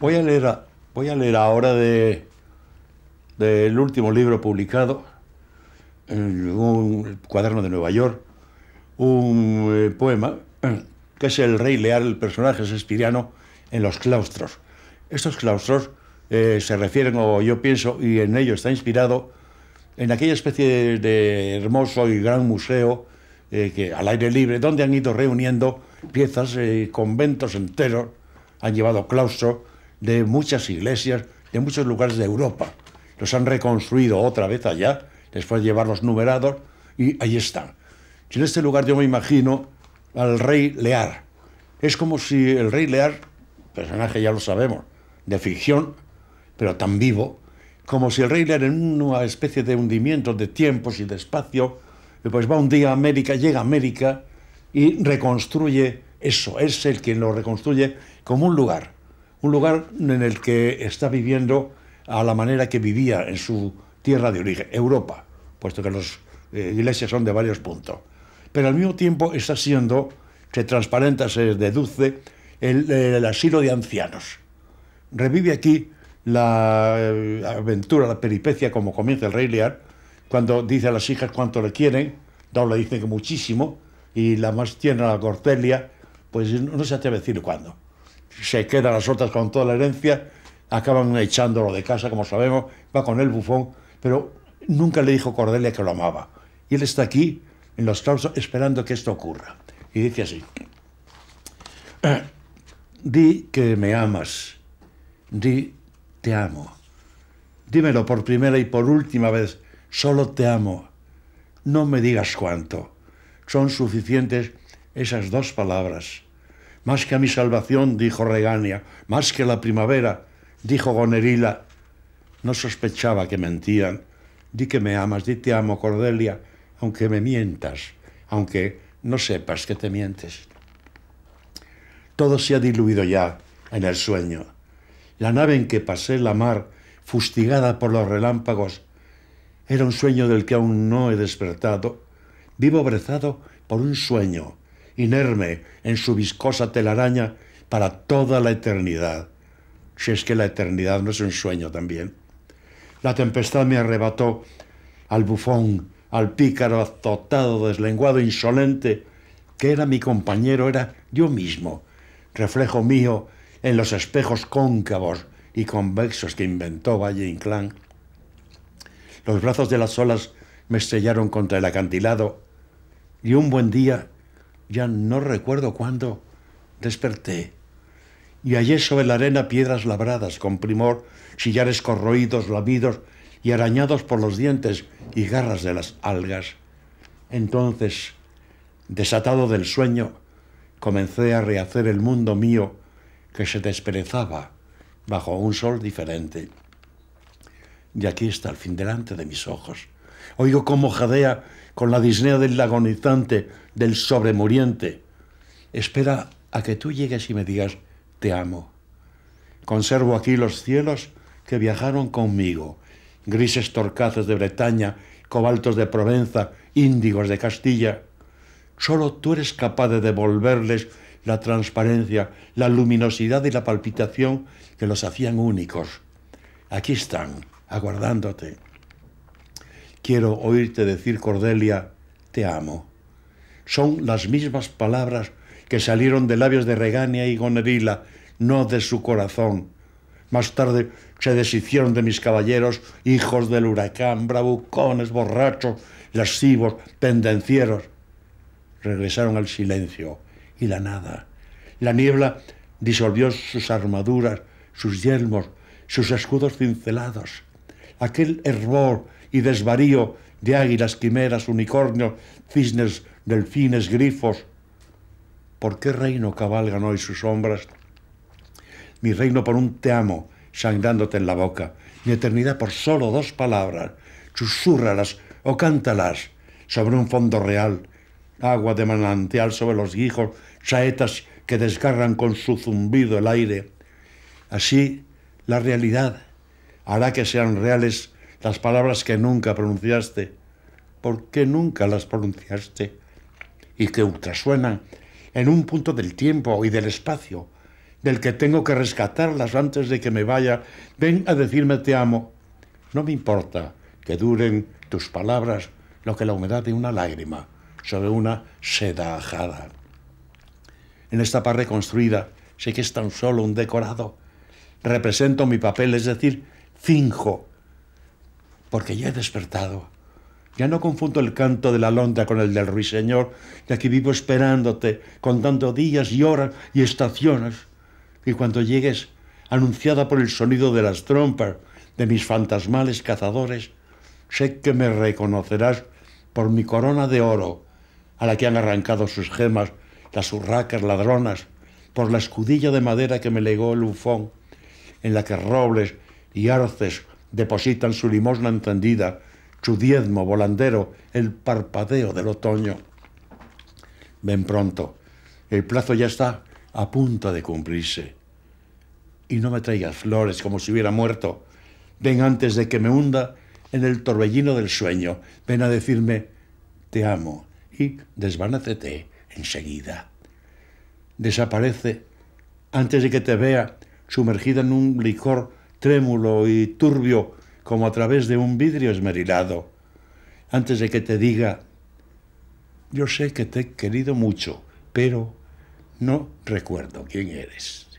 Voy a leer, a, voy a leer ahora del de, último libro publicado, un cuaderno de Nueva York, un eh, poema que es El Rey Leal, el personaje espiriano, en los claustros. Estos claustros eh, se refieren, o yo pienso, y en ello está inspirado, en aquella especie de, hermoso y gran museo eh, que, al aire libre, donde han ido reuniendo piezas, conventos enteros, han llevado claustros de muchas iglesias de muchos lugares de Europa. Los han reconstruido otra vez allá, después de llevarlos numerados, y ahí están. en este lugar yo me imagino al rey Lear. Es como si el rey Lear, personaje ya lo sabemos, de ficción, pero tan vivo, como si el rey Lear en una especie de hundimiento de tiempos y de espacio, pues va un día a América, llega a América y reconstruye eso, es el quien lo reconstruye como un lugar un lugar en el que está viviendo a la manera que vivía en su tierra de origen, Europa, puesto que las eh, iglesias son de varios puntos. Pero al mismo tiempo está siendo, se transparenta, se deduce, el, asilo de ancianos. Revive aquí la eh, aventura, la peripecia, como comienza el rey Lear, cuando dice a las hijas cuánto le quieren, Daule le dice que muchísimo, y la más tierna, la Cortelia, pues no se atreve a decir cuándo se quedan las otras con toda la herencia, acaban echándolo de casa, como sabemos, va con el bufón, pero nunca le dijo Cordelia que lo amaba. Y él está aquí, en los claustros, esperando que esto ocurra. Y dice así, ah, di que me amas, di te amo. Dímelo por primera y por última vez, solo te amo. No me digas cuánto. Son suficientes esas dos palabras más que a mi salvación, dijo Regania, más que la primavera, dijo Gonerila. No sospechaba que mentían. Di que me amas, di te amo, Cordelia, aunque me mientas, aunque no sepas que te mientes. Todo se ha diluido ya en el sueño. La nave en que pasé la mar, fustigada por los relámpagos, era un sueño del que aún no he despertado. Vivo brezado por un sueño inerme en su viscosa telaraña para toda la eternidad, si es que la eternidad no es un sueño también. La tempestad me arrebató al bufón, al pícaro azotado, deslenguado, insolente, que era mi compañero, era yo mismo, reflejo mío en los espejos cóncavos y convexos que inventó Valle Inclán. Los brazos de las olas me estrellaron contra el acantilado y un buen día ya no recuerdo cuándo, desperté. Y hallé sobre la arena piedras labradas con primor, sillares corroídos, lamidos y arañados por los dientes y garras de las algas. Entonces, desatado del sueño, comencé a rehacer el mundo mío que se desperezaba bajo un sol diferente. Y aquí está el fin delante de mis ojos. Oigo cómo jadea con la disnea del agonizante, del sobremoriente. Espera a que tú llegues y me digas, te amo. Conservo aquí los cielos que viajaron conmigo, grises torcaces de Bretaña, cobaltos de Provenza, índigos de Castilla. Solo tú eres capaz de devolverles la transparencia, la luminosidad y la palpitación que los hacían únicos. Aquí están, aguardándote quiero oírte decir, Cordelia, te amo. Son las mismas palabras que salieron de labios de Regania y Gonerila, no de su corazón. Más tarde se deshicieron de mis caballeros, hijos del huracán, bravucones, borrachos, lascivos, pendencieros. Regresaron al silencio y la nada. La niebla disolvió sus armaduras, sus yelmos, sus escudos cincelados. Aquel hervor y desvarío de águilas, quimeras, unicornios, cisnes, delfines, grifos. ¿Por qué reino cabalgan hoy sus sombras? Mi reino por un te amo, sangrándote en la boca. Mi eternidad por solo dos palabras. las o cántalas sobre un fondo real. Agua de manantial sobre los guijos, saetas que desgarran con su zumbido el aire. Así, la realidad hará que sean reales las palabras que nunca pronunciaste. ¿Por qué nunca las pronunciaste? Y que ultrasuenan en un punto del tiempo y del espacio, del que tengo que rescatarlas antes de que me vaya. Ven a decirme te amo. No me importa que duren tus palabras lo que la humedad de una lágrima sobre una seda ajada. En esta parte construida sé que es tan solo un decorado. Represento mi papel, es decir, finjo porque ya he despertado. Ya no confundo el canto de la Londra con el del ruiseñor, ya que vivo esperándote, contando días y horas y estaciones. Y cuando llegues, anunciada por el sonido de las trompas de mis fantasmales cazadores, sé que me reconocerás por mi corona de oro, a la que han arrancado sus gemas las urracas ladronas, por la escudilla de madera que me legó el bufón, en la que robles y arces depositan su limosna entendida, su diezmo volandero, el parpadeo del otoño. Ven pronto, el plazo ya está a punto de cumplirse. Y no me traigas flores como si hubiera muerto. Ven antes de que me hunda en el torbellino del sueño. Ven a decirme, te amo, y desvanécete enseguida. Desaparece antes de que te vea sumergida en un licor trémulo y turbio como a través de un vidrio esmerilado, antes de que te diga, yo sé que te he querido mucho, pero no recuerdo quién eres.